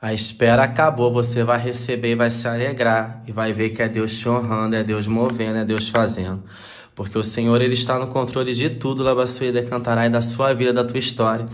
A espera acabou, você vai receber e vai se alegrar. E vai ver que é Deus te honrando, é Deus movendo, é Deus fazendo. Porque o Senhor, Ele está no controle de tudo, Labasuída cantará e da sua vida, da tua história.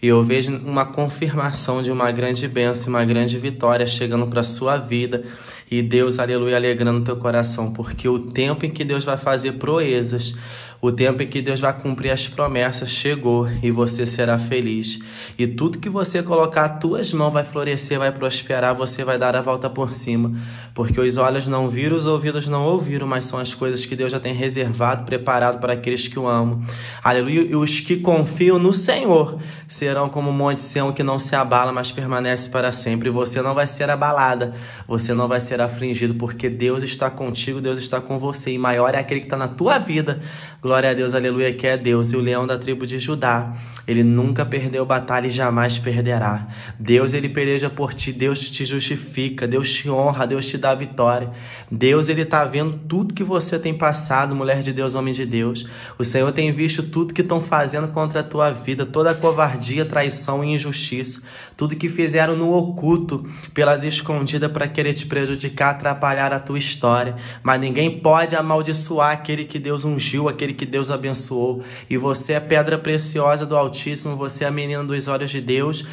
E eu vejo uma confirmação de uma grande bênção, uma grande vitória chegando para a sua vida e Deus, aleluia, alegrando teu coração, porque o tempo em que Deus vai fazer proezas, o tempo em que Deus vai cumprir as promessas chegou e você será feliz. E tudo que você colocar as tuas mãos vai florescer, vai prosperar, você vai dar a volta por cima. Porque os olhos não viram, os ouvidos não ouviram, mas são as coisas que Deus já tem reservado, preparado para aqueles que o amam. Aleluia. E os que confiam no Senhor serão como um monte de Sião que não se abala, mas permanece para sempre. Você não vai ser abalada, você não vai ser será afligido, porque Deus está contigo, Deus está com você, e maior é aquele que está na tua vida. Glória a Deus, aleluia, que é Deus. E o leão da tribo de Judá, ele nunca perdeu batalha e jamais perderá. Deus, ele peleja por ti, Deus te justifica, Deus te honra, Deus te dá vitória. Deus, ele está vendo tudo que você tem passado, mulher de Deus, homem de Deus. O Senhor tem visto tudo que estão fazendo contra a tua vida, toda covardia, traição e injustiça, tudo que fizeram no oculto, pelas escondidas para querer te prejudicar prejudicar, atrapalhar a tua história. Mas ninguém pode amaldiçoar aquele que Deus ungiu, aquele que Deus abençoou. E você é pedra preciosa do Altíssimo, você é a menina dos olhos de Deus.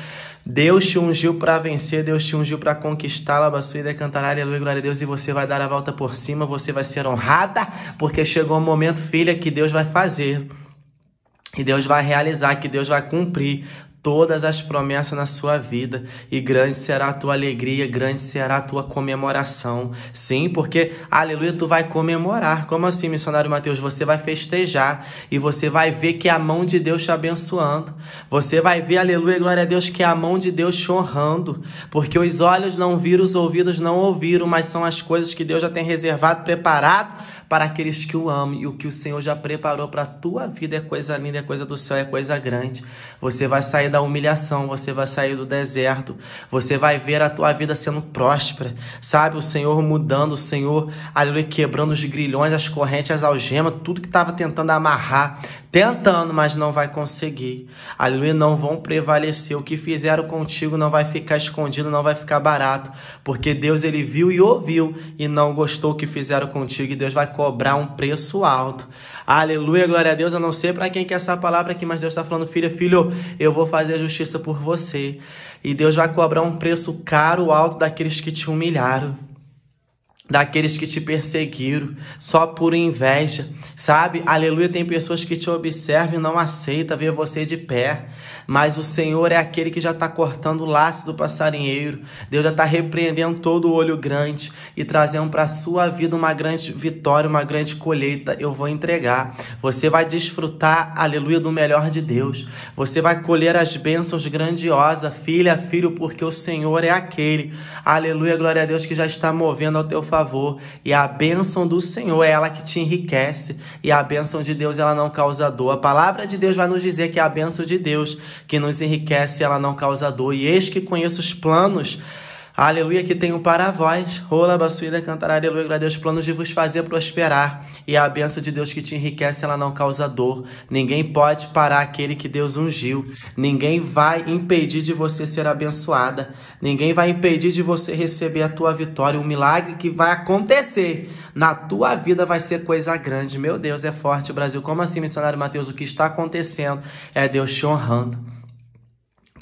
Deus te ungiu para vencer, Deus te ungiu para conquistar, Labassuída cantará, aleluia, glória a Deus, e você vai dar a volta por cima, você vai ser honrada, porque chegou o um momento, filha, que Deus vai fazer, que Deus vai realizar, que Deus vai cumprir todas as promessas na sua vida, e grande será a tua alegria, grande será a tua comemoração. Sim, porque, aleluia, tu vai comemorar. Como assim, missionário Mateus? Você vai festejar e você vai ver que a mão de Deus te abençoando. Você vai ver, aleluia, glória a Deus, que a mão de Deus te honrando. Porque os olhos não viram, os ouvidos não ouviram, mas são as coisas que Deus já tem reservado, preparado para aqueles que o amam. E o que o Senhor já preparou para a tua vida é coisa linda, é coisa do céu, é coisa grande. Você vai sair da humilhação, você vai sair do deserto, você vai ver a tua vida sendo próspera, sabe? O Senhor mudando, o Senhor, aleluia, quebrando os grilhões, as correntes, as algemas, tudo que estava tentando amarrar, tentando, mas não vai conseguir. Aleluia, não vão prevalecer. O que fizeram contigo não vai ficar escondido, não vai ficar barato, porque Deus ele viu e ouviu e não gostou o que fizeram contigo e Deus vai cobrar um preço alto. Aleluia, glória a Deus. Eu não sei para quem que é essa palavra aqui, mas Deus está falando, filha, filho, eu vou fazer fazer justiça por você. E Deus vai cobrar um preço caro, alto daqueles que te humilharam daqueles que te perseguiram só por inveja, sabe? Aleluia, tem pessoas que te observam e não aceita ver você de pé, mas o Senhor é aquele que já está cortando o laço do passarinheiro. Deus já está repreendendo todo o olho grande e trazendo para sua vida uma grande vitória, uma grande colheita. Eu vou entregar. Você vai desfrutar, aleluia, do melhor de Deus. Você vai colher as bênçãos grandiosas, filha, filho, porque o Senhor é aquele. Aleluia, glória a Deus que já está movendo ao teu favor favor e a bênção do Senhor é ela que te enriquece e a bênção de Deus ela não causa dor. A palavra de Deus vai nos dizer que é a bênção de Deus que nos enriquece, ela não causa dor. E eis que conheço os planos Aleluia, que tenho para vós. Rola, Bassuída, cantar aleluia, glória a Deus, planos de vos fazer prosperar. E a benção de Deus que te enriquece, ela não causa dor. Ninguém pode parar aquele que Deus ungiu. Ninguém vai impedir de você ser abençoada. Ninguém vai impedir de você receber a tua vitória. O milagre que vai acontecer na tua vida vai ser coisa grande. Meu Deus, é forte, Brasil. Como assim, missionário Mateus? O que está acontecendo é Deus te honrando.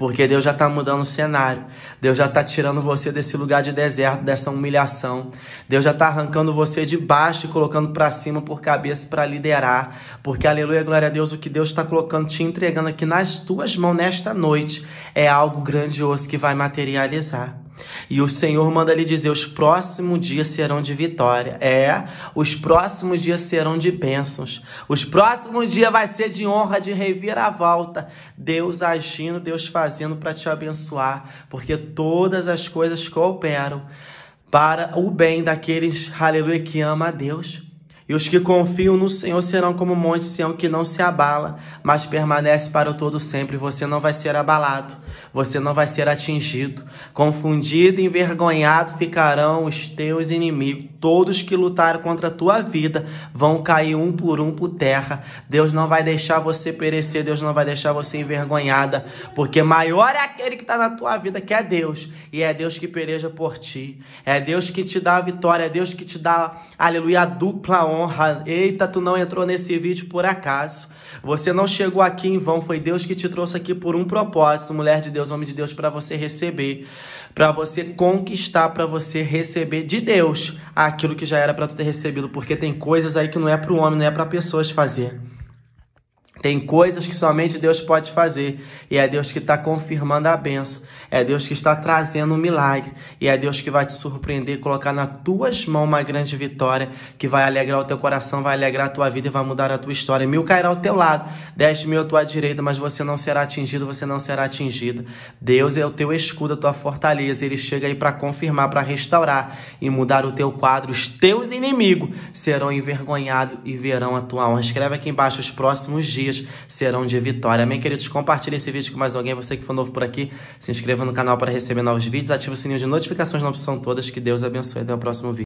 Porque Deus já está mudando o cenário. Deus já está tirando você desse lugar de deserto, dessa humilhação. Deus já está arrancando você de baixo e colocando para cima por cabeça para liderar. Porque, aleluia, glória a Deus, o que Deus está colocando, te entregando aqui nas tuas mãos nesta noite é algo grandioso que vai materializar. E o Senhor manda lhe dizer: os próximos dias serão de vitória. É, os próximos dias serão de bênçãos. Os próximos dias vai ser de honra, de reviravolta. Deus agindo, Deus fazendo para te abençoar, porque todas as coisas cooperam para o bem daqueles, aleluia, que ama a Deus. E os que confiam no Senhor serão como o monte Sião que não se abala, mas permanece para o todo sempre. Você não vai ser abalado, você não vai ser atingido. Confundido e envergonhado ficarão os teus inimigos. Todos que lutaram contra a tua vida vão cair um por um por terra. Deus não vai deixar você perecer, Deus não vai deixar você envergonhada, porque maior é aquele que está na tua vida, que é Deus. E é Deus que pereja por ti. É Deus que te dá a vitória, é Deus que te dá, aleluia, a dupla honra honra. Eita, tu não entrou nesse vídeo por acaso. Você não chegou aqui em vão, foi Deus que te trouxe aqui por um propósito, mulher de Deus, homem de Deus, para você receber, para você conquistar, para você receber de Deus aquilo que já era para tu ter recebido, porque tem coisas aí que não é para o homem, não é para pessoas fazer. Tem coisas que somente Deus pode fazer. E é Deus que está confirmando a benção. É Deus que está trazendo um milagre. E é Deus que vai te surpreender, colocar nas tuas mãos uma grande vitória que vai alegrar o teu coração, vai alegrar a tua vida e vai mudar a tua história. Mil cairá ao teu lado, dez mil à tua direita, mas você não será atingido, você não será atingida. Deus é o teu escudo, a tua fortaleza. Ele chega aí para confirmar, para restaurar e mudar o teu quadro. Os teus inimigos serão envergonhados e verão a tua honra. Escreve aqui embaixo os próximos dias dias serão de vitória. Amém, queridos? Compartilhe esse vídeo com mais alguém. Você que for novo por aqui, se inscreva no canal para receber novos vídeos. Ative o sininho de notificações na opção todas. Que Deus abençoe. Até o próximo vídeo.